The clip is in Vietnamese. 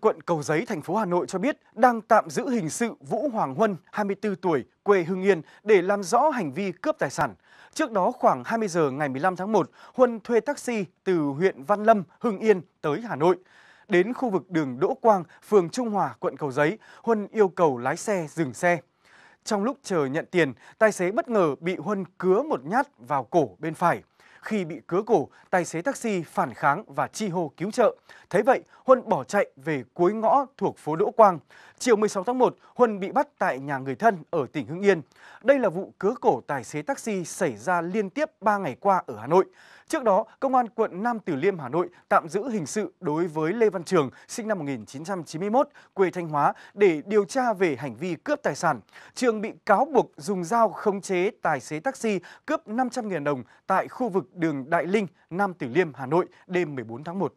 quận Cầu Giấy, thành phố Hà Nội cho biết đang tạm giữ hình sự Vũ Hoàng Huân, 24 tuổi, quê Hưng Yên để làm rõ hành vi cướp tài sản. Trước đó khoảng 20 giờ ngày 15 tháng 1, Huân thuê taxi từ huyện Văn Lâm, Hưng Yên tới Hà Nội. Đến khu vực đường Đỗ Quang, phường Trung Hòa, quận Cầu Giấy, Huân yêu cầu lái xe dừng xe. Trong lúc chờ nhận tiền, tài xế bất ngờ bị Huân cứa một nhát vào cổ bên phải. Khi bị cứa cổ, tài xế taxi phản kháng và chi hô cứu trợ. Thế vậy, Huân bỏ chạy về cuối ngõ thuộc phố Đỗ Quang. Chiều 16 tháng 1, Huân bị bắt tại nhà người thân ở tỉnh Hưng Yên. Đây là vụ cứa cổ tài xế taxi xảy ra liên tiếp 3 ngày qua ở Hà Nội. Trước đó, Công an quận Nam Từ Liêm, Hà Nội tạm giữ hình sự đối với Lê Văn Trường, sinh năm 1991, quê Thanh Hóa, để điều tra về hành vi cướp tài sản. Trường bị cáo buộc dùng dao khống chế tài xế taxi cướp 500.000 đồng tại khu vực đường Đại Linh, Nam Từ Liêm, Hà Nội đêm 14 tháng 1.